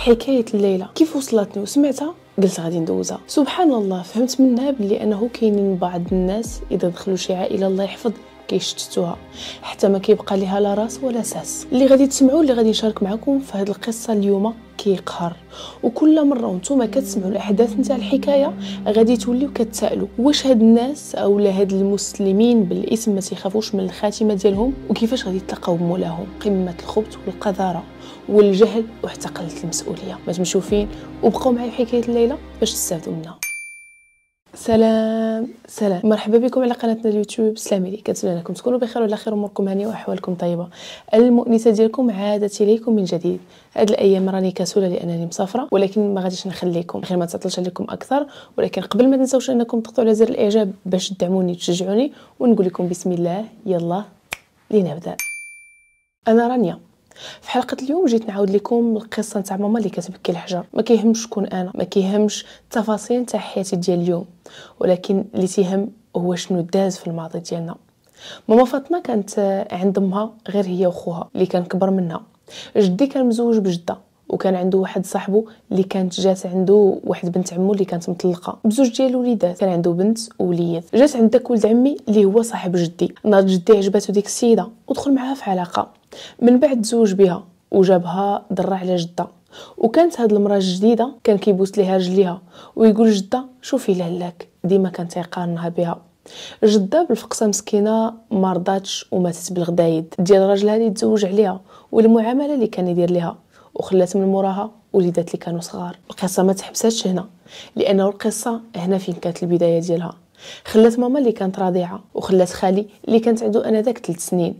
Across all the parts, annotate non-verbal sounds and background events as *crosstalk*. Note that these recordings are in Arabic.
حكايه الليله كيف وصلتني وسمعتها قلت غادي ندوزها سبحان الله فهمت منها بلي انه كاينين بعض الناس اذا دخلوا شي عائله الله يحفظ كيشتتوها حتى ما كيبقى ليها لا راس ولا ساس اللي غادي تسمعوا اللي غادي نشارك معكم في هذه القصه اليوم كيقهر وكل مره وانتم كتسمعوا الاحداث نتاع الحكايه غادي توليو كتسائلوا واش هاد الناس اولا هاد المسلمين بالاسم ما تيخافوش من الخاتمه ديالهم وكيفاش غادي يتلاقاو بمولاهم قمه الخبث والقذاره والجهل وحتى قله المسؤوليه ما تمشوفين وبقوا معايا حكايه الليله باش تستافدوا منها سلام سلام مرحبا بكم على قناتنا اليوتيوب سلام عليكم كنتمنى انكم تكونوا بخير وعلى خير اموركم هانيه واحوالكم طيبه المؤنسه ديالكم عادت اليكم من جديد هاد الايام راني كسوله لانني مسافره ولكن ما غاديش نخليكم غير ما تعطلش عليكم اكثر ولكن قبل ما تنساوش انكم تضغطوا على زر الاعجاب باش تدعموني وتشجعوني ونقول لكم بسم الله يلا لنبدا انا رانيا في حلقه اليوم جيت نعاود لكم القصه نتاع ماما اللي كتبكي الحجر ما كيهمش شكون انا ما كيهمش التفاصيل نتاع حياتي ديال اليوم ولكن اللي تيهم هو شنو داز في الماضي ديالنا ماما فاطمه كانت عند امها غير هي وخوها اللي كان كبر منها جدي كان مزوج بجده وكان عنده واحد صاحبه اللي كانت جات عنده واحد بنت عمو اللي كانت مطلقه بزوج ديال الوليدات كان عنده بنت ووليد جات عند داك ولد عمي اللي هو صاحب جدي ناض جدي عجباتو ديك السيده ودخل معاها في علاقه من بعد تزوج بها وجابها ضرة على جدة وكانت هاد المراه الجديده كان كيبوس ليها رجليها ويقول جده شوفي لهلاك ديما كان تيقارنها بها جده بالفقصة مسكينه ما رضاتش وماتت بالغدايد ديال راجلها اللي تزوج عليها والمعامله اللي كان يدير ليها وخلات من موراها وليدات اللي كانوا صغار القصه ما تحبساتش هنا لانه القصه هنا فين كانت البدايه ديالها خلات ماما اللي كانت راضعة وخلات خالي اللي كانت عندو انا ذاك 3 سنين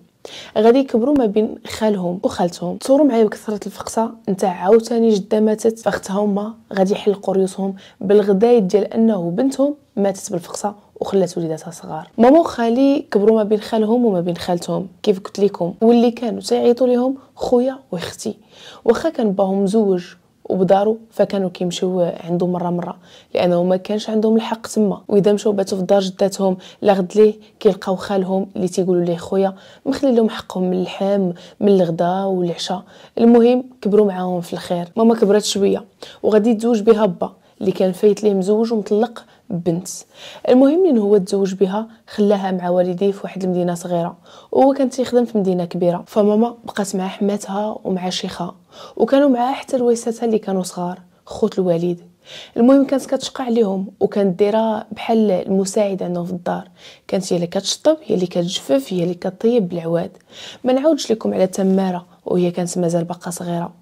غادي يكبروا ما بين خالهم وخالتهم تصوروا معايا بكثره الفقصه نتاع عاوتاني جده ماتت فاختها هما غادي يحلقوا ريوسهم بالغدايد ديال انه بنتهم ماتت بالفقصه وخلات وليداتها صغار ماما وخالي كبروا ما بين خالهم وما بين خالتهم كيف قلت لكم واللي كانوا تيعيطوا ليهم خويا واختي واخا كان باهم مزوج وبدارو فكانوا كيمشيو عنده مره مره لانه ما كانش عندهم الحق تما واذا مشاو باتوا في دار جداتهم لا غد ليه كيلقاو خالهم اللي تيقولوا ليه خويا مخلي لهم حقهم من اللحم من الغداء والعشاء المهم كبروا معاهم في الخير ماما كبرات شويه وغادي تزوج بها با اللي كان فايت ليه مزوج ومطلق بنت المهم ان هو تزوج بها خلاها مع والديه في واحد المدينه صغيره وهو كان تيخدم في مدينه كبيره فماما بقات مع حماتها ومع شيخها وكانوا معها حتى لويساتها اللي كانوا صغار خوت الوالد المهم كانت كتشقى عليهم وكانت دايره بحال المساعده عندهم في الدار كانت هي اللي كتشطب هي اللي كتجفف هي اللي كطيب بالعواد ما نعاودش لكم على تماره وهي كانت مازال باقا صغيره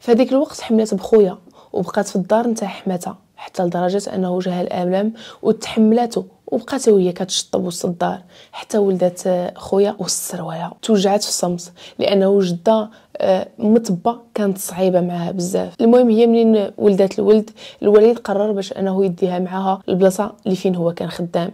فهذيك الوقت حملت بخويا وبقات في الدار نتاع حماتها حتى لدرجة أنه وجهها الألم وتحملته وبقات وهي كتشطب وسط الدار حتى ولدات آه، خويا وسط السروالة توجعت في الصمت لأنه جدة آه، مطبة كانت صعيبة معها بزاف المهم هي منين ولدات الولد الوليد قرر باش أنه يديها معها البلاصة اللي فين هو كان خدام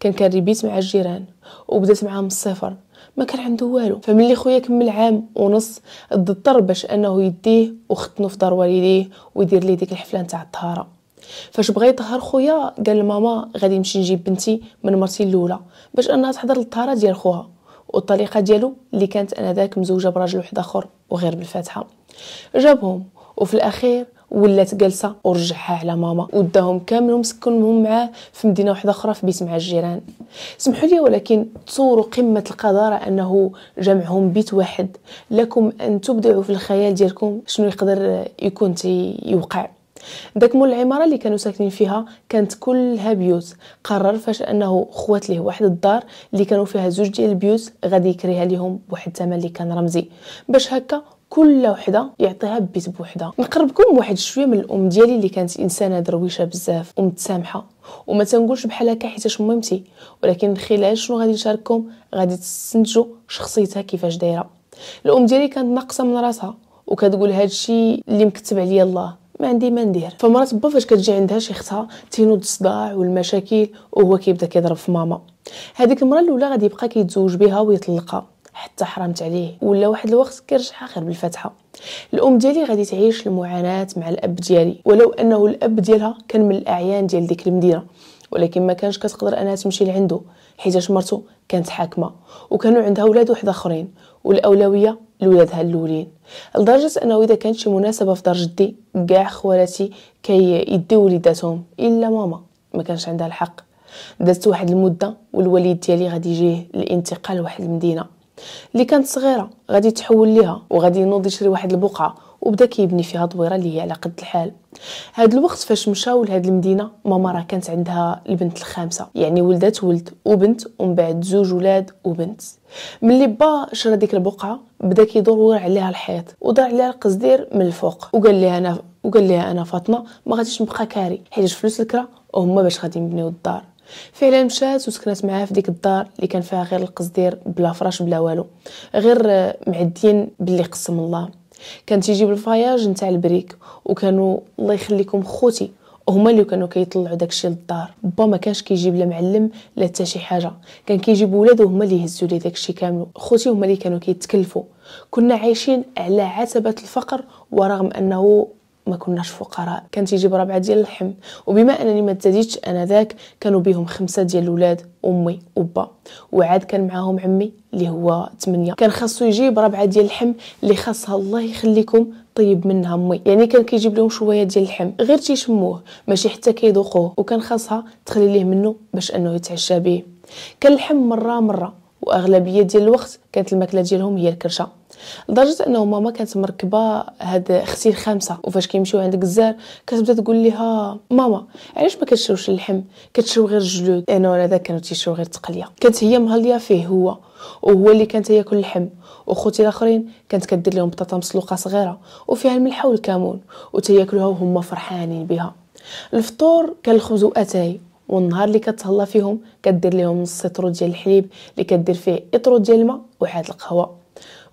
كان كان ريبيت مع الجيران وبدات معاهم الصفر ما كان عنده والو فملي خويا كمل عام ونص اضطر باش انه يديه وختنو في دار والديه ويدير ليه ديك الحفله نتاع الطهاره فاش بغى يطهر خويا قال لماما غادي نمشي نجيب بنتي من مرتي الاولى باش انها تحضر للطهاره ديال خوها والطريقه ديالو اللي كانت ذاك مزوجه براجل واحد اخر وغير بالفاتحه جابهم وفي الاخير ولات جالسه ورجعها على ماما وداهم كاملهم سكنهم معاه في مدينه واحده اخرى في بيت مع الجيران سمحوا لي ولكن تصوروا قمه القذاره انه جمعهم بيت واحد لكم ان تبدعوا في الخيال ديالكم شنو يقدر يكون تيوقع داك مول العماره اللي كانوا ساكنين فيها كانت كلها بيوت قرر فاش انه خوات ليه واحد الدار اللي كانوا فيها زوج ديال البيوت غادي يكريها ليهم بواحد الثمن اللي كان رمزي باش هكا كل وحده يعطيها بيت بوحده نقربكم واحد شويه من الام ديالي اللي كانت انسانه درويشه بزاف ومتسامحه وما تنقولش بحال هكا حيتاش مامتي ولكن من خلال شنو غادي نشارككم غادي تستنتجوا شخصيتها كيفاش دايره الام ديالي كانت ناقصه من راسها وكتقول هادشي اللي مكتب عليا الله ما عندي ما ندير فمرات با فاش كتجي عندها شي اختها تينوض الصداع والمشاكل وهو كيبدا كيضرب في ماما هذيك المره الاولى غادي يبقى كيتزوج بها ويطلقها حتى حرمت عليه ولا واحد الوقت كيرجعها غير بالفتحه الام ديالي غادي تعيش المعاناه مع الاب ديالي ولو انه الاب ديالها كان من الاعيان ديال ديك المدينه ولكن ما كانش كتقدر انها تمشي لعنده حيت مرتو كانت حاكمه وكانوا عندها ولاد واحد اخرين والاولويه لولادها الاولين لدرجه انه اذا كانت شي مناسبه في دار جدي كاع خوالاتي كي يديو وليداتهم الا ماما ما كانش عندها الحق دازت واحد المده والوليد ديالي غادي يجيه الانتقال لواحد المدينه اللي كانت صغيره غادي تحول ليها وغادي ينوض يشري واحد البقعه وبدا كيبني فيها دويره اللي هي على قد الحال هاد الوقت فاش مشاو لهاد المدينه ماما راه كانت عندها البنت الخامسه يعني ولدات ولد وبنت ومن بعد زوج ولاد وبنت ملي با شرا ديك البقعه بدا كيدور عليها الحيط ودار عليها القصدير من الفوق وقال لها انا وقال لها انا فاطمه ما غاديش نبقى كاري حيت فلوس الكرا وهما باش غادي نبنيو الدار فعلا مشات وسكنت معاها في ديك الدار اللي كان فيها غير القصدير بلا فراش بلا والو غير معدين باللي قسم الله كان تيجيب بالفياج نتاع البريك وكانوا الله يخليكم خوتي هما اللي كانوا كيطلعوا داكشي للدار با ما كانش كيجيب لا معلم لا حتى شي حاجه كان كيجيب ولادو هما اللي يهزوا ليه داكشي كامل خوتي هما اللي كانوا كيتكلفوا كنا عايشين على عتبه الفقر ورغم انه ما كناش فقراء كان تيجيب ربعه ديال اللحم وبما انني ما تزاديتش انا ذاك كانوا بيهم خمسه ديال الاولاد امي وبا وعاد كان معاهم عمي اللي هو ثمانية كان خاصو يجيب ربعه ديال اللحم اللي خاصها الله يخليكم طيب منها امي يعني كان كيجيب لهم شويه ديال اللحم غير تيشموه ماشي حتى كيذوقوه وكان خاصها تخلي ليه منه باش انه يتعشى به كان اللحم مره مره واغلبيه ديال الوقت كانت الماكله ديالهم هي الكرشه لدرجه انه ماما كانت مركبه هاد اختي الخامسه وفاش كيمشيو عند الجزار كتبدا تقول ليها ماما علاش ما كتشوش اللحم كتشرو غير الجلود انا ولا كانوا تيشرو غير التقليه كانت هي مهليه فيه هو وهو اللي كان تياكل اللحم وخوتي الاخرين كانت كدير لهم بطاطا مسلوقه صغيره وفيها الملحه والكمون وتياكلوها وهم فرحانين بها الفطور كان الخبز واتاي والنهار اللي كتهلا فيهم كدير لهم نص اطرو ديال الحليب اللي كدير فيه اطرو ديال الماء وحاد القهوه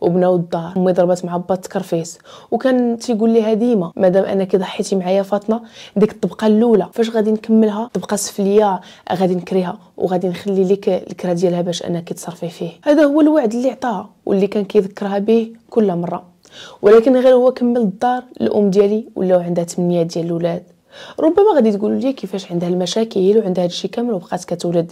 وبناو الدار امي ضربات مع با تكرفيس وكان تيقول ليها ديما مادام انا كي ضحيتي معايا فاطمه ديك الطبقه الاولى فاش غادي نكملها طبقه سفليه غادي نكريها وغادي نخلي لك الكره ديالها باش انا تصرفي فيه هذا هو الوعد اللي عطاها واللي كان كيذكرها به كل مره ولكن غير هو كمل الدار الام ديالي ولاو عندها تمنيات ديال الاولاد ربما غادي تقولوا لي كيفاش عندها المشاكل وعندها هادشي كامل وبقات كتولد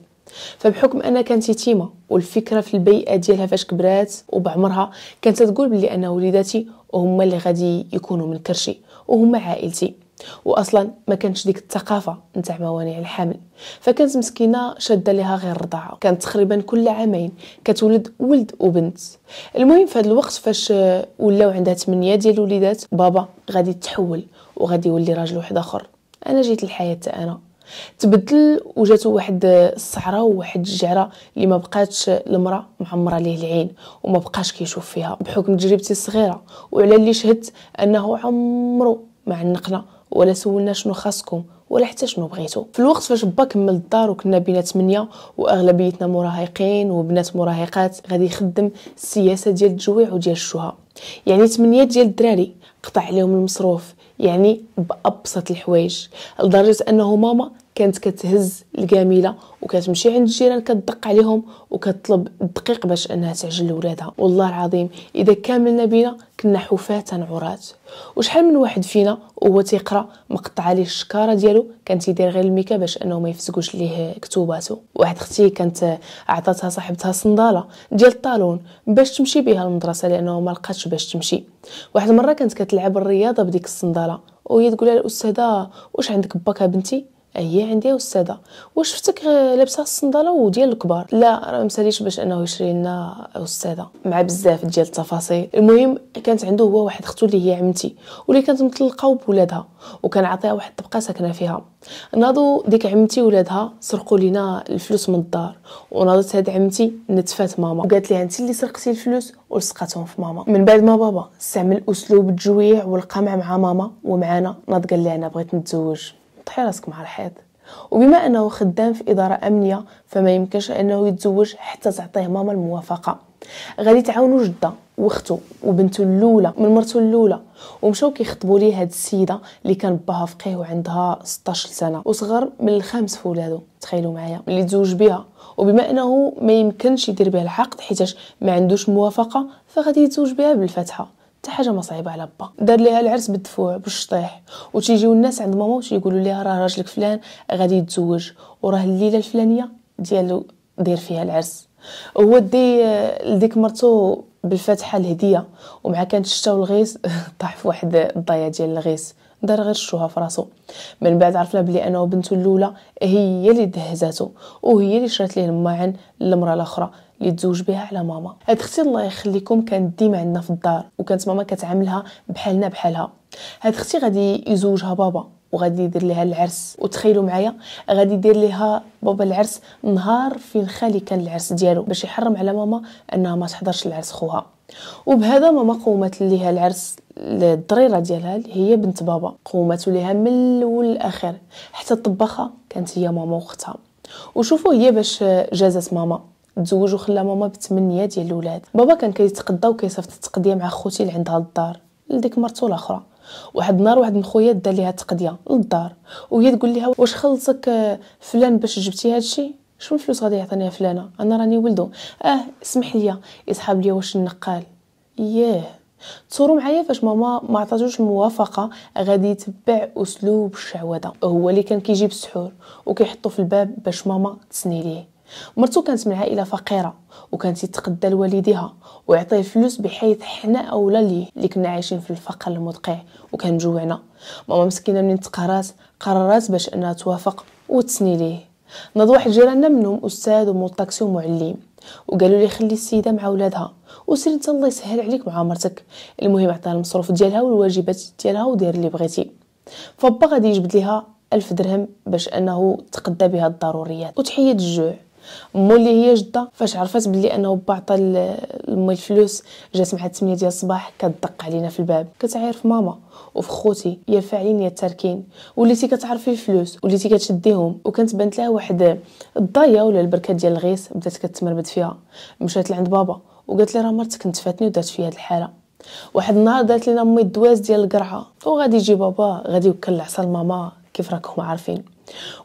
فبحكم انا كانت يتيمه والفكره في البيئه ديالها فاش كبرات وبعمرها كانت تقول بلي انا وليداتي هما اللي غادي يكونوا من كرشي وهما عائلتي واصلا ما كانش ديك الثقافه نتاع موانع الحمل فكانت مسكينه شاده لها غير الرضاعه كانت تقريبا كل عامين كتولد ولد وبنت المهم في هذا الوقت فاش ولاو عندها 8 ديال الوليدات بابا غادي تحول وغادي يولي راجل واحد اخر انا جيت الحياه انا تبدل وجاتو واحد الصعره وواحد الجعره اللي ما بقاتش المراه معمره ليه العين وما بقاش كيشوف فيها بحكم تجربتي الصغيره وعلى اللي شهدت انه عمرو مع النقلة ولا سولنا شنو خاصكم ولا حتى شنو بغيتو في الوقت فاش با كمل الدار وكنا بينا 8 واغلبيتنا مراهقين وبنات مراهقات غادي يخدم السياسه ديال التجويع وديال الشهى يعني 8 ديال الدراري قطع عليهم المصروف يعني بابسط الحوايج لدرجه انه ماما كانت كتهز الكامله وكتمشي عند الجيران كتدق عليهم وكتطلب الدقيق باش انها تعجل لولادها والله العظيم اذا كاملنا بينا كنا حفاة عراة وشحال من واحد فينا وهو تيقرا مقطع عليه الشكاره ديالو كان تيدير غير الميكا باش انه ما يفسقوش ليه كتوباتو واحد اختي كانت عطاتها صاحبتها صنداله ديال الطالون باش تمشي بها للمدرسه لانه ما لقاتش باش تمشي واحد المره كانت كتلعب الرياضه بديك الصنداله وهي تقول لها الاستاذه واش عندك باكا بنتي هي عندي استاذه وشفتك آه، لابسه الصنداله وديال الكبار لا راه مساليش باش انه يشري لنا استاذه مع بزاف ديال التفاصيل المهم كانت عنده هو واحد اختو اللي هي عمتي واللي كانت مطلقه بولادها وكان عاطيها واحد الطبقه ساكنه فيها ناضو ديك عمتي ولادها سرقوا لينا الفلوس من الدار وناضت هاد عمتي نتفات ماما وقالت لي انت اللي سرقتي الفلوس ولصقتهم في ماما من بعد ما بابا استعمل اسلوب الجويع والقمع مع ماما ومعانا ناض قال لي انا بغيت نتزوج طحي راسك مع الحيط وبما انه خدام في اداره امنيه فما يمكنش انه يتزوج حتى تعطيه ماما الموافقه غادي تعاونو جده واختو وبنته الاولى من مرته الاولى ومشاو كيخطبوا ليه هاد السيده اللي كان باها فقيه وعندها 16 سنه وصغر من الخامس في ولادو تخيلوا معايا اللي تزوج بها وبما انه ما يمكنش يدير بها العقد حيتاش ما عندوش موافقه فغادي يتزوج بها بالفتحه حتى حاجه ما صعيبه على با دار ليها العرس بالدفوع بالشطيح وتيجيو الناس عند ماما وتيقولوا ليها راه راجلك فلان غادي يتزوج وراه الليله الفلانيه ديالو داير فيها العرس هو دي لديك مرتو بالفاتحه الهديه ومع كانت الشتا والغيس *laughs* طاح في واحد الضيا ديال الغيس دار غير الشوها في راسو من بعد عرفنا بلي انه بنته الاولى هي اللي دهزاتو وهي اللي شرات ليه الماعن للمراه الاخرى اللي تزوج بها على ماما هاد اختي الله يخليكم كانت ديما عندنا في الدار وكانت ماما كتعاملها بحالنا بحالها هاد اختي غادي يزوجها بابا وغادي يدير لها العرس وتخيلوا معايا غادي يدير لها بابا العرس نهار فين خالي كان العرس ديالو باش يحرم على ماما انها ما تحضرش العرس خوها وبهذا ماما قومت ليها العرس الضريره ديالها اللي هي بنت بابا قومت ليها من الاول للاخر حتى الطباخه كانت هي ماما واختها وشوفوا هي باش جازت ماما تزوج وخلى ماما بثمانيه ديال الولاد بابا كان كيتقدا وكيصيفط التقضيه مع خوتي لعندها للدار لديك مرتو الاخرى واحد النهار واحد من خويا دار ليها التقديه للدار وهي تقول ليها واش خلصك آه، فلان باش جبتي هادشي شنو الفلوس غادي يعطيني فلانه انا راني ولدو اه اسمح لي يسحب لي واش النقال ياه تصوروا معايا فاش ماما ما عطاتوش الموافقه غادي يتبع اسلوب الشعوذه هو اللي كان كيجيب السحور وكيحطو في الباب باش ماما تسني ليه مرتو كانت من عائله فقيره وكانت تتقدى لوالديها ويعطيه الفلوس بحيث حنا اولى ليه اللي كنا عايشين في الفقر المدقع وكان جوعنا ماما مسكينه من تقرات قررات باش انها توافق وتسني ليه نض واحد جيراننا منهم استاذ ومطاكسي ومعلم وقالوا لي خلي السيده مع ولادها وسير انت الله يسهل عليك مع مرتك المهم عطاها المصروف ديالها والواجبات ديالها ودير اللي بغيتي فبا غادي يجبد ليها ألف درهم باش انه تقدى بها الضروريات وتحيد الجوع مو اللي هي جده فاش عرفت بلي انه با عطى لمي الفلوس جات مع 8 ديال الصباح كتدق علينا في الباب كتعاير في ماما وفي خوتي يا فاعلين يا تاركين وليتي كتعرفي الفلوس وليتي كتشديهم وكانت بانت لها واحد الضايه ولا البركه ديال الغيس بدات كتمربد فيها مشات لعند بابا وقالت لي راه مرتك نتفاتني ودات فيا هاد الحاله واحد النهار دات لينا امي الدواز ديال القرعه وغادي يجي بابا غادي يوكل العصا لماما كيف راكم عارفين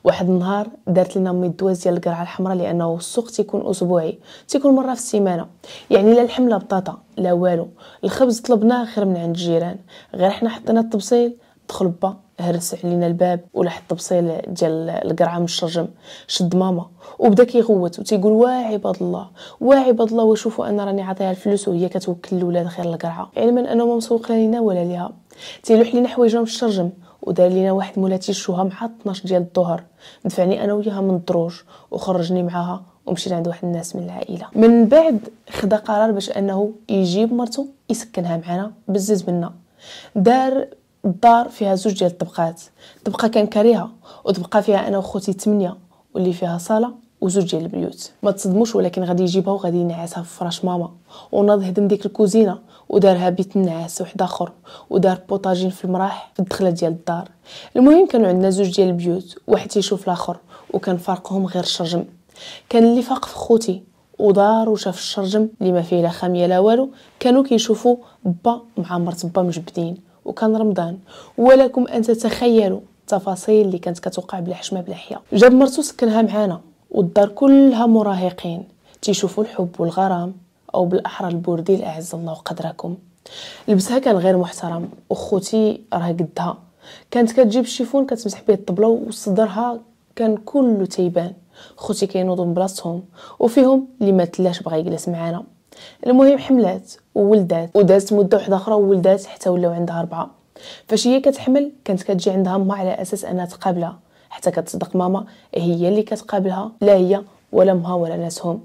واحد النهار دارت لنا امي الدواز ديال القرعه الحمراء لانه السوق تيكون اسبوعي تيكون مره في السيمانه يعني لا الحمله بطاطا لا والو الخبز طلبناه غير من عند الجيران غير حنا حطينا التبصيل دخل با هرس علينا الباب ولا حط طبسيل ديال القرعه من الشرجم شد ماما وبدا كيغوت وتيقول واعي باد الله واعي باد الله وشوفوا انا راني عاطيها الفلوس وهي كتوكل الولاد خير القرعه علما يعني انه ما مسوق لينا ولا ليها تيلوح لينا حوايجهم الشرجم ودار لينا واحد مولاتي الشوها مع 12 ديال الظهر دفعني انا وياها من الدروج وخرجني معاها ومشينا عند واحد الناس من العائله من بعد خدا قرار باش انه يجيب مرتو يسكنها معنا بزز منا دار الدار فيها زوج ديال الطبقات طبقه كان كريهه وطبقه فيها انا وخوتي ثمانيه واللي فيها صاله وزوج ديال البيوت ما تصدموش ولكن غادي يجيبها وغادي ينعسها في فراش ماما وناض هدم ديك الكوزينه ودارها بيت النعاس واحد اخر ودار بوطاجين في المراح في الدخله ديال الدار المهم كانوا عندنا زوج ديال البيوت واحد تيشوف الاخر وكان فرقهم غير الشرجم كان اللي فاق في خوتي ودار وشاف الشرجم اللي ما فيه لا خاميه لا والو كانوا كيشوفوا با مع مرت با مجبدين وكان رمضان ولكم ان تتخيلوا التفاصيل اللي كانت كتوقع بلا حشمه بلا حياه جاب مرتو سكنها معانا والدار كلها مراهقين تيشوفوا الحب والغرام أو بالأحرى البوردي الأعز الله قدركم لبسها كان غير محترم وخوتي راه قدها كانت كتجيب الشيفون كتمسح به الطبله وصدرها كان كله تيبان خوتي كينوضوا من بلاصتهم وفيهم اللي ما تلاش بغى يجلس معانا المهم حملات وولدات ودازت مده وحده اخرى وولدات حتى ولاو عندها اربعه فاش هي كتحمل كانت كتجي عندها ما على اساس انها تقابلها حتى كتصدق ماما هي اللي كتقابلها لا هي ولا مها ولا ناسهم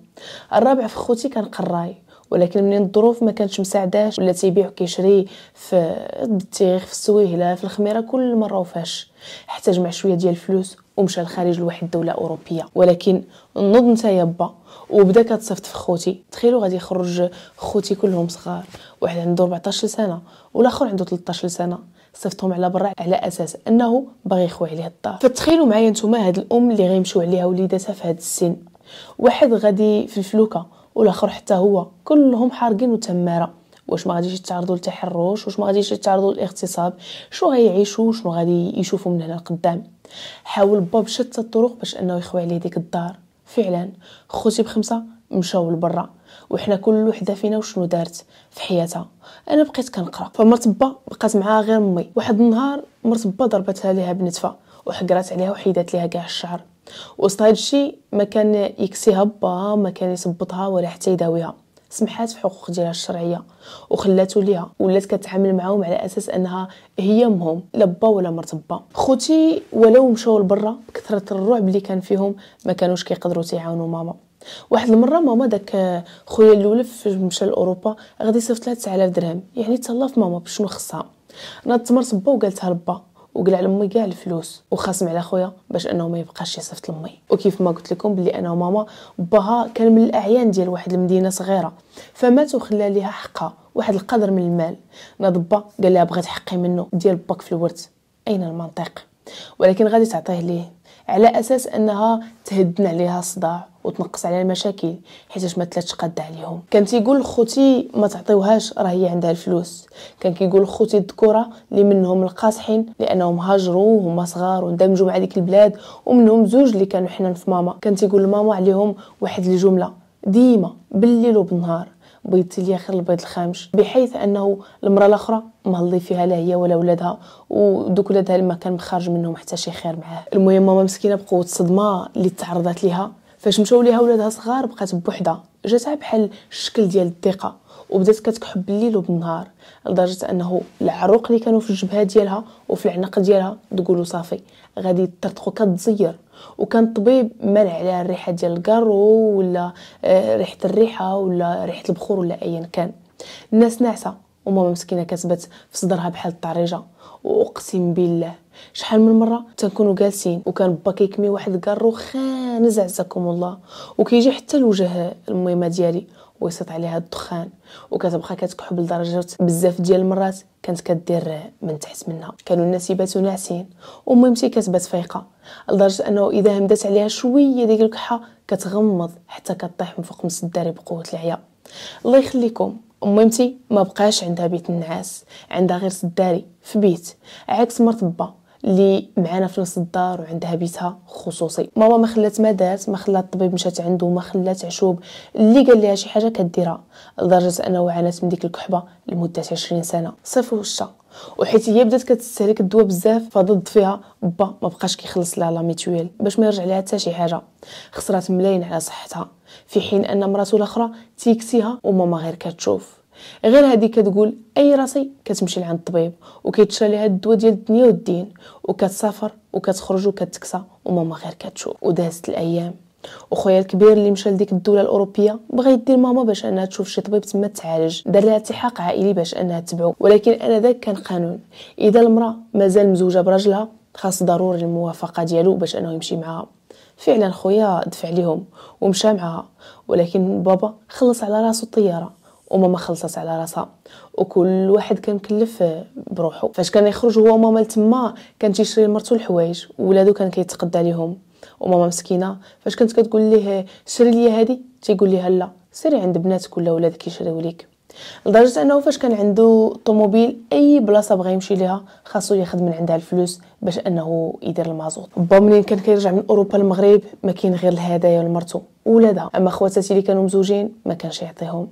الرابع في خوتي كان قراي ولكن منين الظروف ما كانتش مساعداش ولا تيبيع وكيشري في التيغ في السويهله في الخميره كل مره وفاش حتى جمع شويه ديال الفلوس ومشى للخارج لواحد الدوله اوروبيه ولكن نوض نتا يابا وبدا كتصيفط في خوتي تخيلوا غادي يخرج خوتي كلهم صغار واحد عنده 14 سنه والاخر عنده 13 سنه صيفطهم على برا على اساس انه باغي يخوي عليه الدار فتخيلوا معايا نتوما هاد الام اللي غيمشيو عليها وليداتها في هاد السن واحد غادي في الفلوكه والاخر حتى هو كلهم حارقين وتماره واش ما غاديش يتعرضوا للتحرش واش ما غاديش يتعرضوا للاغتصاب شنو غيعيشوا شنو غادي يشوفوا من هنا لقدام حاول باب شتى الطرق باش انه يخوي عليه ديك الدار فعلا خوتي بخمسه مشاو لبرا وحنا كل وحده فينا وشنو دارت في حياتها انا بقيت كنقرا فمرتبه بقات معاها غير مي واحد النهار مرتبه ضربتها ليها بنتفه وحقرات عليها وحيدات ليها كاع الشعر وسط هادشي ما كان يكسيها با ما كان يصبطها ولا حتى يداويها سمحات في حقوق ديالها الشرعيه وخلاتو ليها ولات كتعامل معاهم على اساس انها هي امهم لا با ولا مرت با خوتي ولو مشاو لبرا بكثره الرعب اللي كان فيهم ما كانوش كيقدروا تيعاونوا ماما واحد المره ماما داك خويا الاول مشى لاوروبا غادي يصيفط لها 9000 درهم يعني تهلا في ماما بشنو خصها نات مرت با وقالتها لبا وقلع لامي كاع الفلوس وخاصم على خويا باش انه ما يبقاش يصيفط لامي وكيف ما قلت لكم بلي انا وماما باها كان من الاعيان ديال واحد المدينه صغيره فمات وخلى ليها حقها واحد القدر من المال نضبه با قال لها بغات حقي منه ديال باك في الورد اين المنطق ولكن غادي تعطيه ليه على اساس انها تهدن عليها الصداع وتنقص على المشاكل حيت ما تلاتش قاده عليهم كان تيقول لخوتي ما تعطيوهاش راه هي عندها الفلوس كان كيقول لخوتي الذكوره اللي منهم القاصحين لانهم هاجروا وهما صغار واندمجوا مع ديك البلاد ومنهم زوج اللي كانوا حنان في ماما كان تيقول لماما عليهم واحد الجمله ديما بالليل وبالنهار بيضتي لي خير البيض الخامش بحيث انه المراه الاخرى مهلي فيها لا هي ولا ولادها ودوك ولادها ما كان مخرج منهم حتى شي خير معاه المهم ماما مسكينه بقوه الصدمه اللي تعرضت ليها فاش مشاو ليها ولادها صغار بقات بوحدها جاتها بحال الشكل ديال الثقه وبدات كتكحب بالليل وبالنهار لدرجه انه العروق اللي كانوا في الجبهه ديالها وفي العنق ديالها تقولوا صافي غادي ترتقو كتزير وكان الطبيب منع عليها الريحه ديال الكارو ولا آه، ريحه الريحه ولا ريحه البخور ولا ايا كان الناس ناعسه وماما مسكينه كتبات في صدرها بحال الطريجه واقسم بالله شحال من مره تنكونوا جالسين وكان با كيكمي واحد كارو خانز عزكم الله وكيجي حتى لوجه الميمه ديالي ويسط عليها الدخان وكتبقى كتكحب لدرجه بزاف ديال المرات كانت كدير من تحت منها كانوا يباتوا ناعسين وميمتي كتبات فايقه لدرجه انه اذا همدات عليها شويه ديك الكحه كتغمض حتى كطيح من فوق مسداري بقوه العيا الله يخليكم ميمتي ما بقاش عندها بيت النعاس عندها غير سداري في بيت عكس مرتبه اللي معانا في نفس الدار وعندها بيتها خصوصي ماما ما خلات ما دارت ما خلات الطبيب مشات عنده ما خلات عشوب اللي قال لها شي حاجه كديرها لدرجه انه عانات من ديك الكحبه لمده 20 سنه صافي وشا وحيت هي بدات كتستهلك الدواء بزاف فضد فيها با ما بقاش كيخلص لها لا ميتويل باش ما يرجع لها حتى شي حاجه خسرات ملايين على صحتها في حين ان مراته الاخرى تيكسيها وماما غير كتشوف غير هادي كتقول اي راسي كتمشي لعند الطبيب وكيتشرى ليها الدواء ديال الدنيا والدين وكتسافر وكتخرج وكتكسى وماما غير كتشوف ودازت الايام وخويا الكبير اللي مشى لديك الدوله الاوروبيه بغى يدير ماما باش انها تشوف شي طبيب تما تعالج دار لها التحاق عائلي باش انها تبعو ولكن انا ذاك كان قانون اذا المراه مازال مزوجه براجلها خاص ضروري الموافقه ديالو باش انه يمشي معاها فعلا خويا دفع ليهم ومشى معاها ولكن بابا خلص على راسو الطياره وماما خلصت على راسها وكل واحد كان مكلف بروحه فاش كان يخرج هو وماما لتما كان تيشري لمرتو الحوايج ولادو كان كيتقدى ليهم وماما مسكينه فاش كانت كتقول ليه شري لي هادي تيقول ليها لا سيري عند بناتك ولا ولادك يشريو ليك لدرجه انه فاش كان عنده طوموبيل اي بلاصه بغى يمشي ليها خاصو ياخذ من عندها الفلوس باش انه يدير المازوط با منين كان كيرجع من اوروبا للمغرب ما كاين غير الهدايا لمرتو ولادها اما خواتاتي اللي كانوا مزوجين ما كانش يعطيهم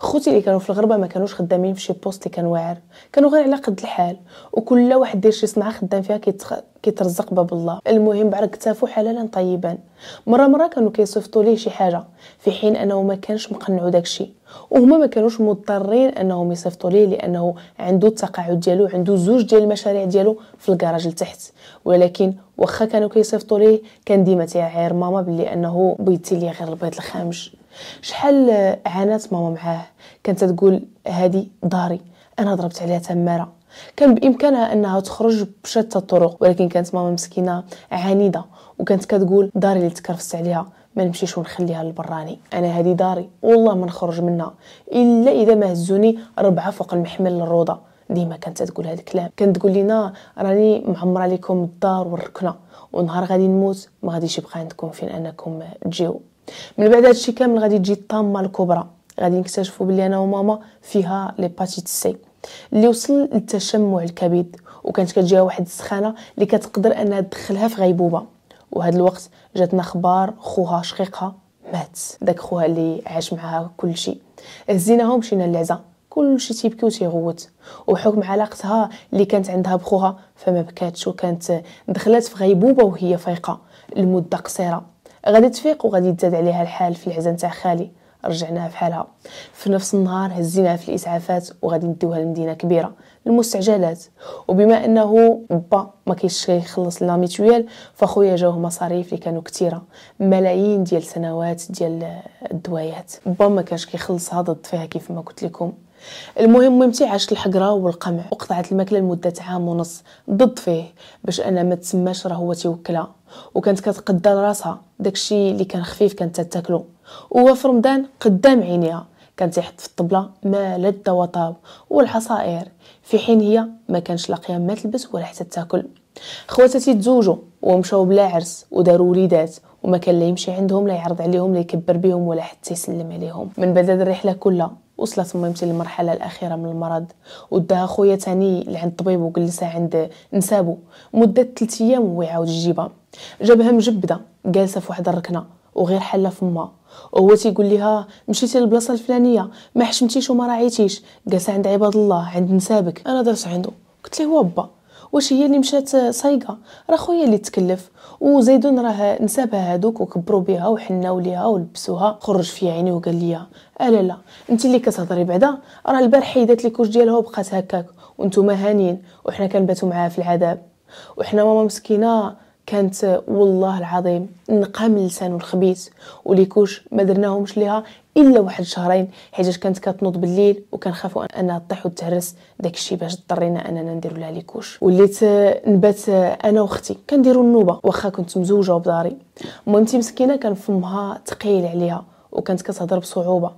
خوتي اللي كانوا في الغربه ما كانوش خدامين في شي بوست اللي كان واعر كانوا غير على قد الحال وكل واحد داير شي صنعه خدام فيها كيتخ... كيترزق باب الله المهم بعرق كتافو حلالا طيبا مره مره كانوا كيصيفطوا ليه شي حاجه في حين انه ما كانش مقنعو داكشي وهما ما كانوش مضطرين انهم يصيفطوا ليه لانه عنده التقاعد ديالو عنده زوج ديال المشاريع ديالو في الكراج لتحت ولكن واخا كانوا كيصيفطوا ليه كان ديما تيعاير ماما بلي انه بيتي لي غير البيض الخامج شحال عانات ماما معاه كانت تقول هادي داري انا ضربت عليها تماره كان بامكانها انها تخرج بشتى الطرق ولكن كانت ماما مسكينه عنيده وكانت كتقول داري اللي تكرفست عليها ما نمشيش ونخليها للبراني انا هذه داري والله ما نخرج منها الا اذا ما هزوني ربعه فوق المحمل للروضه ديما كانت تقول هذا الكلام كانت تقول لينا راني معمره لكم الدار والركنه ونهار غادي نموت ما غاديش يبقى عندكم فين انكم تجيو من بعد هادشي كامل غادي تجي الطامه الكبرى غادي نكتشفوا بلي انا وماما فيها ليباتيت سي اللي وصل للتشمع الكبد وكانت كتجيها واحد السخانه اللي كتقدر انها تدخلها في غيبوبه وهاد الوقت جاتنا اخبار خوها شقيقها مات داك خوها اللي عاش معاها كلشي هزيناها ومشينا للعزا كلشي تيبكي وتيغوت وحكم علاقتها اللي كانت عندها بخوها فما بكاتش وكانت دخلت في غيبوبه وهي فايقه لمده قصيره غادي تفيق وغادي تزاد عليها الحال في العزا نتاع خالي رجعناها في حالها في نفس النهار هزيناها في الاسعافات وغادي نديوها لمدينه كبيره المستعجلات وبما انه با ما كاينش يخلص لنا ميتويال فخويا جاوه مصاريف اللي كانوا كثيره ملايين ديال سنوات ديال الدوايات با ما كانش كيخلصها ضد فيها كيف ما قلت لكم المهم ممتي عاشت الحقرة والقمع وقطعت الماكلة لمدة عام ونص ضد فيه باش أنا ما تسماش راه هو تيوكلها وكانت كتقدا راسها داكشي اللي كان خفيف كانت تاكلو وهو في رمضان قدام عينيها كانت تيحط في الطبلة ما لا وطاب والحصائر في حين هي ما كانش لاقيه ما تلبس ولا حتى تاكل خواتها تزوجوا ومشاو بلا عرس وداروا وليدات وما كان لا يمشي عندهم لا يعرض عليهم لا يكبر بهم ولا حتى يسلم عليهم من بعد الرحله كلها وصلت ميمتي للمرحله الاخيره من المرض وداها خويا تاني لعند الطبيب وجلسها عند نسابو مده 3 ايام ويعاود يجيبها جابها مجبده جالسه في واحد الركنه وغير حاله فما وهو تيقول ليها مشيتي للبلاصه الفلانيه ما حشمتيش وما راعيتيش جالسه عند عباد الله عند نسابك انا درت عنده قلت ليه با واش هي اللي مشات صايقه راه خويا اللي تكلف وزيدون راه نسابها هادوك وكبروا بها وحناو ليها ولبسوها خرج في عيني وقال لي آه لا لا انت اللي كتهضري بعدا راه البارح حيدات لي كوش ديالها وبقات هكاك وانتم هانيين وحنا كنباتوا معاها في العذاب وحنا ماما مسكينه كانت والله العظيم نقى من لسانه الخبيث وليكوش ما درناهمش ليها الا واحد شهرين حيت كانت كتنوض بالليل وكنخافوا انها تطيح وتهرس داكشي باش اضطرينا اننا نديروا لها ليكوش وليت نبات انا واختي كنديروا النوبه واخا كنت مزوجه وبداري المهم مسكينه كان فمها ثقيل عليها وكانت كتهضر بصعوبه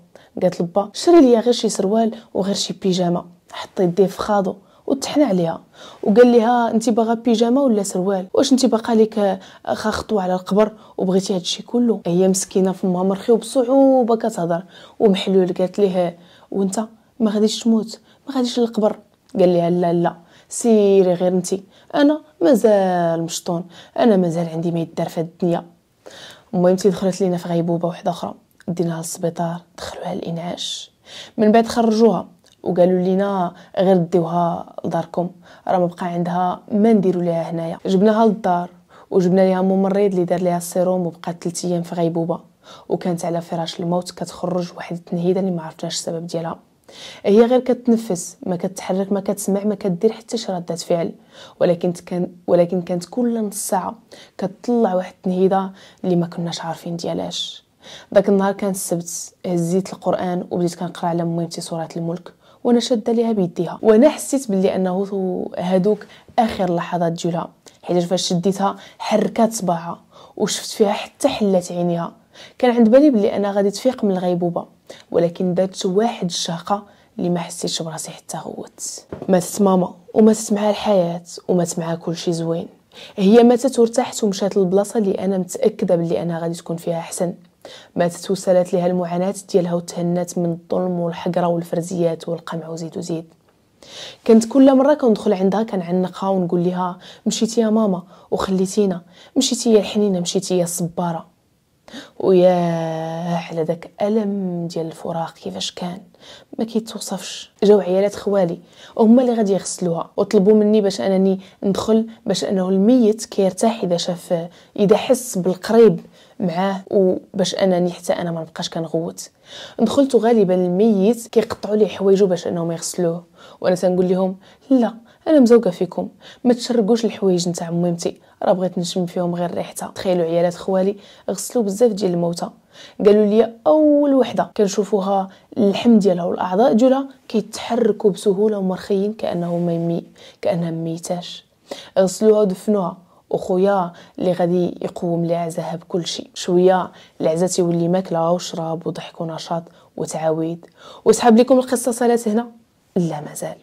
قالت لبا شري ليا غير شي سروال وغير شي بيجامه حط يديه في خاضو وتحنى عليها وقال لها انت باغا بيجاما ولا سروال واش انت باقا لك خا على القبر وبغيتي هادشي كله هي مسكينه فمها مرخي وبصعوبه كتهضر ومحلول قالت ليه وانت ما غاديش تموت ما غاديش للقبر قال لها لا لا سيري غير انت انا مازال مشطون انا مازال عندي ما يدار في الدنيا المهم دخلت لينا في غيبوبه واحده اخرى ديناها للسبيطار دخلوها الانعاش من بعد خرجوها وقالوا لينا غير ديوها لداركم راه بقى عندها ما نديروا ليها هنايا جبناها للدار وجبنا ليها ممرض اللي دار ليها السيروم وبقات 3 ايام في غيبوبه وكانت على فراش الموت كتخرج واحد التنهيده اللي ما عرفناش السبب ديالها هي غير كتنفس ما كتحرك ما كتسمع ما كدير حتى شي ردات فعل ولكن كان ولكن كانت كل نص ساعه كتطلع واحد التنهيده اللي ما كناش عارفين ديالاش داك النهار كان السبت هزيت القران وبديت كنقرا على ميمتي سوره الملك وانا شاده ليها بيديها وانا حسيت باللي انه هادوك اخر لحظات ديالها حيت فاش شديتها حركات صباعها وشفت فيها حتى حلات عينيها كان عند بالي بلي انا غادي تفيق من الغيبوبه ولكن دات واحد الشهقه اللي ما حسيتش براسي حتى غوت ماتت ماما وماتت معها الحياه ومات معها كلشي زوين هي ماتت وارتاحت ومشات للبلاصه اللي انا متاكده بلي انا غادي تكون فيها احسن ماتت وسالت لها المعاناة ديالها وتهنات من الظلم والحقرة والفرزيات والقمع وزيد وزيد كنت كل مرة كندخل عندها كنعنقها ونقول لها مشيتي يا ماما وخليتينا مشيتي يا الحنينة مشيتي يا الصبارة ويا على داك ألم ديال الفراق كيفاش كان ما كيتوصفش جاو عيالات خوالي وهما اللي غادي يغسلوها وطلبوا مني باش انني ندخل باش انه الميت كيرتاح اذا شاف اذا حس بالقريب معاه وباش انني حتى انا ما نبقاش كنغوت دخلت غالبا الميت كيقطعوا لي حوايجو باش انهم يغسلوه وانا تنقول لهم لا انا مزوقه فيكم ما تشرقوش الحوايج نتاع ميمتي راه بغيت نشم فيهم غير ريحتها تخيلوا عيالات خوالي غسلوا بزاف ديال الموتى قالوا لي اول وحده كنشوفوها اللحم ديالها والاعضاء ديالها كيتحركوا بسهوله ومرخيين كانه ما يمي كانها ميتاش غسلوها ودفنوها وخويا اللي غادي يقوم لي عزاها بكل شيء شويه العزا تيولي ماكله وشراب وضحك ونشاط وتعاويد وسحب لكم القصه صلات هنا لا مازال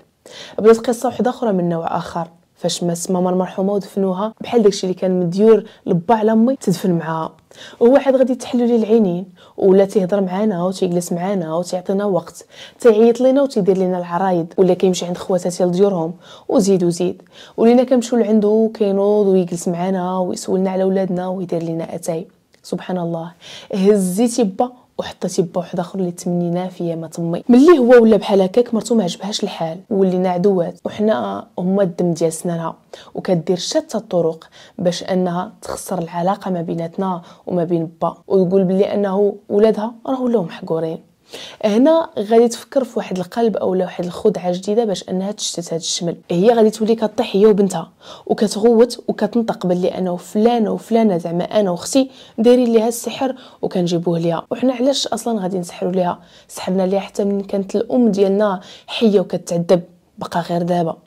بدات قصه واحده اخرى من نوع اخر فاش مات ماما المرحومه ودفنوها بحال داكشي اللي كان مديور لبا على امي تدفن معاها وواحد غادي تحلو لي العينين ولا تيهضر معانا وتيجلس معانا وتيعطينا وقت تيعيط لينا وتيدير لينا العرايض ولا كيمشي عند ديال ديورهم وزيد وزيد ولينا كنمشيو لعندو وكينوض ويجلس معانا ويسولنا على ولادنا ويدير لينا اتاي سبحان الله هزيتي با وحتى تيبا واحد اخر اللي تمنيناه في ما تمي ملي هو ولا بحال هكاك مرتو ما عجبهاش الحال ولينا عدوات وحنا هما الدم ديال سنانها وكدير شتى الطرق باش انها تخسر العلاقه ما بيناتنا وما بين با وتقول بلي انه ولادها راه ولاو محقورين هنا غادي تفكر في واحد القلب او واحد الخدعه جديده باش انها تشتت هذا الشمل هي غادي تولي كطيح هي وبنتها وكتغوت وكتنطق باللي انا وفلان وفلانه زعما انا واختي دايرين ليها السحر وكنجيبوه ليها وحنا علاش اصلا غادي نسحروا ليها سحرنا ليها حتى من كانت الام ديالنا حيه وكتعذب بقى غير دابا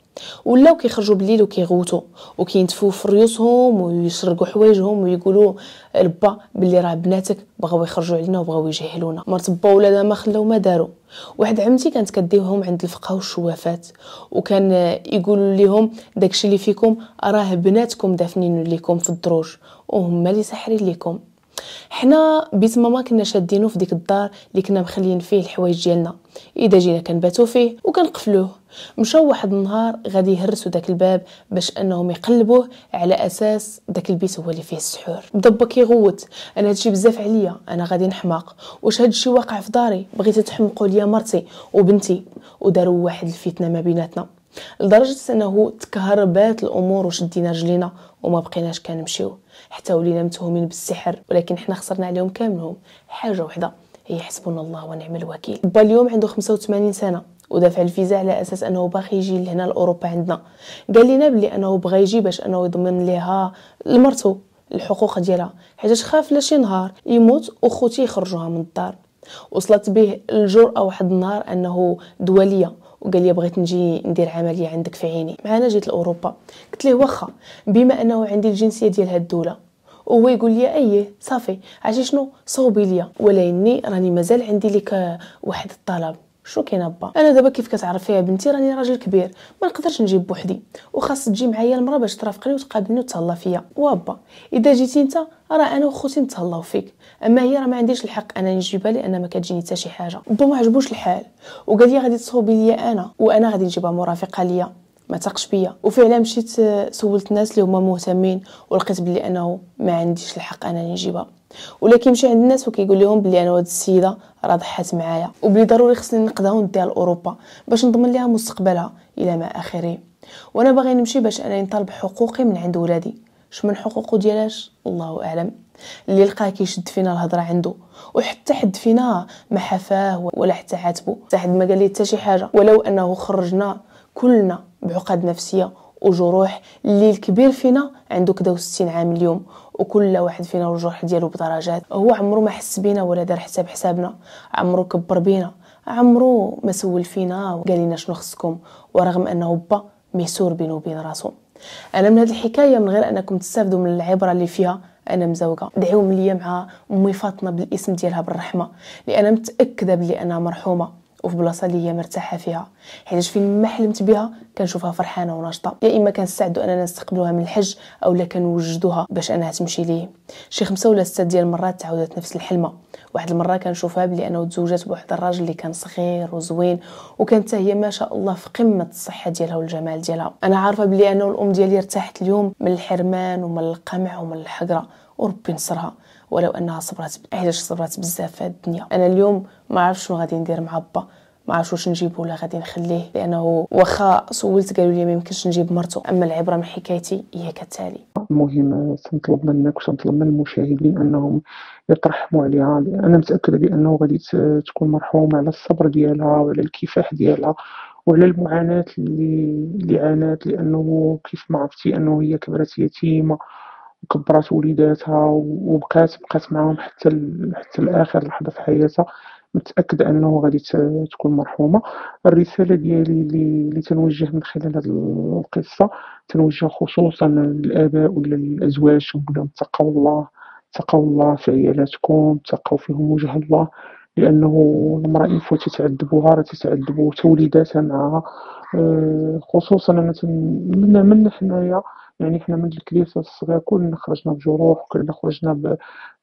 ولاو كيخرجوا بالليل وكيغوتوا وكينتفوا في ريوسهم ويسرقوا حوايجهم ويقولوا لبا بلي راه بناتك بغاو يخرجوا علينا وبغاو يجهلونا مرت با ولادها ما خلاو ما داروا واحد عمتي كانت كديهم عند الفقه والشوافات وكان يقولوا لهم داكشي اللي فيكم راه بناتكم دافنين ليكم في الدروج وهم اللي ساحرين ليكم حنا بيت ماما كنا شادينو في ديك الدار اللي كنا مخليين فيه الحوايج ديالنا اذا جينا كنباتو فيه وكنقفلوه مشى واحد النهار غادي يهرسوا داك الباب باش انهم يقلبوه على اساس داك البيت هو اللي فيه السحور بدا با كيغوت انا هادشي بزاف عليا انا غادي نحماق واش هادشي واقع في داري بغيت تحمقوا ليا مرتي وبنتي وداروا واحد الفتنه ما بيناتنا لدرجه انه تكهربات الامور وشدينا رجلينا وما بقيناش كنمشيو حتى ولينا متهمين بالسحر ولكن حنا خسرنا عليهم كاملهم حاجه وحده هي حسبنا الله ونعم الوكيل با اليوم عنده 85 سنه ودافع الفيزا على اساس انه باغي يجي لهنا لاوروبا عندنا قال لنا بلي انه بغى يجي باش انه يضمن ليها لمرته الحقوق ديالها حيت خاف لا شي نهار يموت وخوتي يخرجوها من الدار وصلت به الجرأة واحد النهار انه دوليه وقال لي بغيت نجي ندير عمليه عندك في عيني معنا جيت لاوروبا قلت ليه واخا بما انه عندي الجنسيه ديال هاد الدوله وهو يقول لي اي صافي عرفتي شنو صوبي ليا ولكني راني مازال عندي لك واحد الطلب شو كاين با انا دابا كيف كتعرفي يا بنتي راني راجل كبير ما نقدرش نجيب بوحدي وخاص تجي معايا المراه باش ترافقني وتقابلني وتهلا فيا وابا اذا جيتي انت راه انا وخوتي نتهلاو فيك اما هي راه ما عنديش الحق انا نجيبها لان ما كتجيني حتى شي حاجه با ما عجبوش الحال وقال لي غادي تصوبي ليا انا وانا غادي نجيبها مرافقه ليا ما تقش بيا وفعلا مشيت آه، سولت الناس اللي هما مهتمين ولقيت بلي انه ما عنديش الحق انني نجيبها ولا كيمشي عند الناس وكيقول لهم بلي انا هاد السيده راه ضحات معايا وبلي ضروري خصني نقدها ونديها لاوروبا باش نضمن لها مستقبلها الى ما اخره وانا باغي نمشي باش انا نطالب حقوقي من عند ولادي شمن حقوقه ديالاش الله اعلم اللي لقاه كيشد فينا الهضره عنده وحتى حد فينا ما حفاه ولا حتى عاتبه حتى حد ما قال لي حتى شي حاجه ولو انه خرجنا كلنا بعقد نفسيه وجروح اللي الكبير فينا عنده كدا وستين عام اليوم وكل واحد فينا وجروح ديالو بدرجات هو عمرو ما حس بينا ولا دار حساب حسابنا عمرو كبر بينا عمرو ما سول فينا وقال لنا شنو خصكم ورغم انه با ميسور بينه وبين راسو انا من هذه الحكايه من غير انكم تستافدوا من العبره اللي فيها انا مزوقه دعيو ليا مع امي فاطمه بالاسم ديالها بالرحمه لان متاكده بلي انا مرحومه وفي بلاصه اللي هي مرتاحه فيها حيت فين ما حلمت بها كنشوفها فرحانه وناشطه يا اما كنستعدوا اننا نستقبلوها من الحج اولا كنوجدوها باش انها تمشي ليه شي خمسه ولا سته ديال المرات تعاودت نفس الحلمه واحد المره كنشوفها بلي انه تزوجات بواحد الراجل اللي كان صغير وزوين وكانت هي ما شاء الله في قمه الصحه ديالها والجمال ديالها انا عارفه بلي انه الام ديالي ارتاحت اليوم من الحرمان ومن القمع ومن الحقره وربي نصرها ولو انها صبرات علاش صبرات بزاف في الدنيا انا اليوم ما عارف شنو غادي ندير مع با ما عرفتش واش نجيبه ولا غادي نخليه لانه واخا سولت قالوا لي ما يمكنش نجيب مرته اما العبره من حكايتي هي كالتالي المهم آه، سنطلب منك وسنطلب من المشاهدين انهم يترحموا عليها انا متاكده بانه غادي تكون مرحومه على الصبر ديالها وعلى الكفاح ديالها وعلى المعاناه اللي اللي عانات لانه كيف ما عرفتي انه هي كبرت يتيمه كبرات وليداتها وبقات بقات معاهم حتى حتى لاخر لحظه في حياتها متاكد انه غادي تكون مرحومه الرساله ديالي اللي تنوجه من خلال هذه القصه تنوجه خصوصا للاباء ولا للازواج نقول لهم تقوا الله تقوا الله في عيالاتكم تقوا فيهم وجه الله لانه المراه ان فوا تتعذبوها راه تتعذبو توليداتها معها آه، خصوصا مثلا من من حنايا يعني حنا من الكليسة الصغير كلنا خرجنا بجروح كلنا خرجنا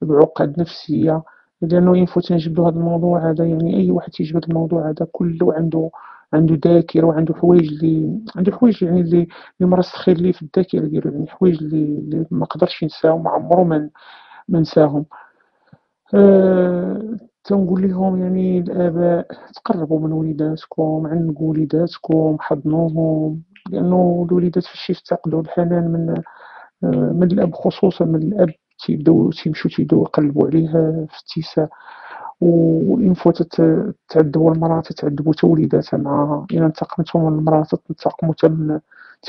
بعقد نفسية لانه ينفوت نجبدو هذا الموضوع هذا يعني اي واحد يجبد الموضوع هذا كله عنده عنده ذاكره وعنده حوايج اللي عنده حوايج يعني اللي اللي مرسخين ليه في الذاكره ديالو يعني حوايج اللي اللي ما قدرش ينساهم عمره ما من... ما نساهم آه، تنقول ليهم يعني الآباء تقرّبوا من وليداتكم، عَنّقوا وليداتكم، حضنوهم، لأنه الوليدات فاش يفتقدوا الحنان من آه، من الأب خصوصًا من الأب تيبداو تيمشيو تيدو يقلّبوا عليه في التيسا و اون فوا المراه تتعذّبوا المرا وليداتها معاها، الى انتقمتهم من المرا تنتقموا تا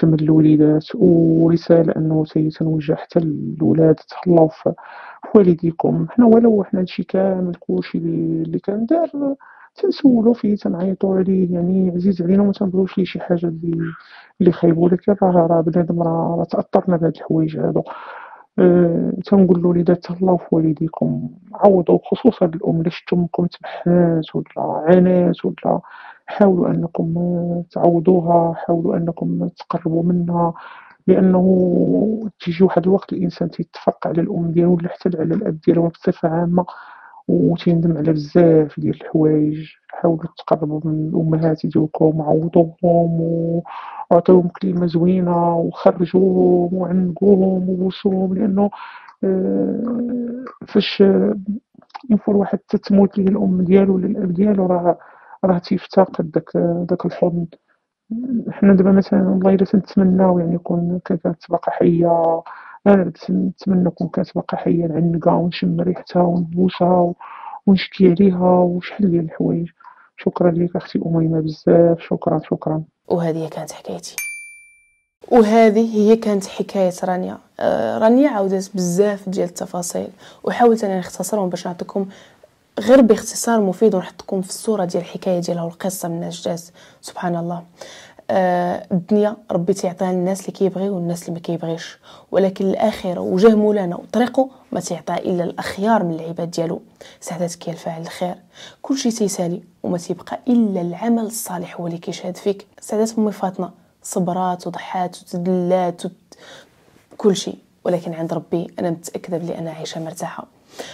من الوليدات، ورسالة أنه تنوجه حتى للولاد تهلاو في والديكم حنا ولو حنا هادشي كامل كلشي اللي كان دار تنسولو فيه تنعيطو عليه يعني عزيز علينا وما تنبغيوش ليه شي حاجه اللي اللي خايبو لك راه راه بنادم راه تاثرنا بهاد الحوايج هادو أه تنقول له لذا تهلاو في والديكم عوضوا خصوصا الام اللي شتمكم تبحات ولا عانات ولا حاولوا انكم تعوضوها حاولوا انكم تقربوا منها لانه تيجي واحد الوقت الانسان تيتفرق على الام ديالو ولا حتى على الاب ديالو بصفه عامه وتندم على بزاف ديال الحوايج حاولوا تقربوا من الامهات ديالكم عوضوهم وعطيوهم كلمه زوينه وخرجوهم وعنقوهم وبوسوهم لانه آه، فاش ينفر واحد تتموت ليه الام ديالو ولا الاب ديالو راه راه تيفتقد داك داك الحضن حنا دابا مثلا والله الا تنتمناو يعني يكون كانت باقا حيه انا نتمنى نكون كانت باقا حيه نعنقها ونشم ريحتها ونبوسها ونشكي عليها وشحال ديال الحوايج شكرا لك اختي اميمه بزاف شكرا شكرا وهذه كانت حكايتي وهذه هي كانت حكايه رانيا آه، رانيا عاودت بزاف ديال التفاصيل وحاولت أن نختصرهم باش نعطيكم غير باختصار مفيد ونحطكم في الصوره ديال الحكايه ديالها والقصه من نجاس سبحان الله آه، الدنيا ربي تيعطيها للناس اللي كيبغيو والناس اللي ما كيبغيش ولكن الاخره وجه مولانا وطريقه ما تيعطيها الا الاخيار من العباد ديالو سعادتك يا الفاعل الخير كلشي تيسالي وما تيبقى الا العمل الصالح هو اللي كيشهد فيك سعادات امي فاطمه صبرات وضحات وتدلات وت... كلشي ولكن عند ربي انا متاكده بلي انا عايشه مرتاحه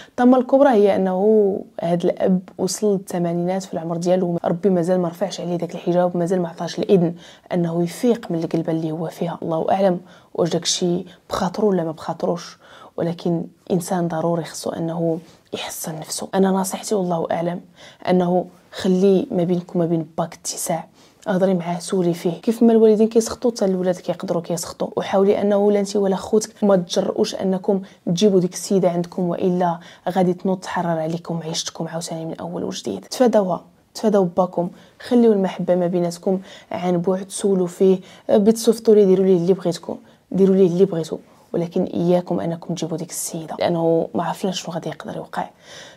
الطامة الكبرى هي انه هذا الاب وصل الثمانينات في العمر ديالو ربي مازال ما رفعش عليه داك الحجاب مازال ما عطاش الاذن انه يفيق من القلبه اللي هو فيها الله اعلم واش داكشي بخاطرو ولا ما بخاطروش ولكن انسان ضروري خصو انه يحسن نفسه انا نصيحتي والله اعلم انه خلي ما بينكم ما بين باك اتساع هضري معاه سولي فيه كيف ما الوالدين كيسخطوا حتى الولاد كيقدروا كيسخطوا وحاولي انه لا انت ولا خوتك ما تجرؤوش انكم تجيبوا ديك السيده عندكم والا غادي تنوض تحرر عليكم عيشتكم عاوتاني من اول وجديد تفادوها تفاداو باكم خليو المحبه ما بيناتكم عن بعد سولوا فيه أه، بتصفطوا ليه ديروا ليه اللي بغيتكم ديروا ليه اللي بغيتو ولكن اياكم انكم تجيبوا ديك السيده لانه ما عرفناش شنو غادي يقدر يوقع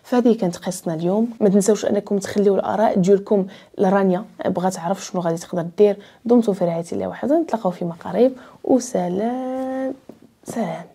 فهذه كانت قصتنا اليوم ما تنساوش انكم تخليو الاراء ديالكم لرانيا بغات تعرف شنو غادي تقدر دير دمتم في رعايه الله وحده نتلاقاو فيما قريب وسلام سلام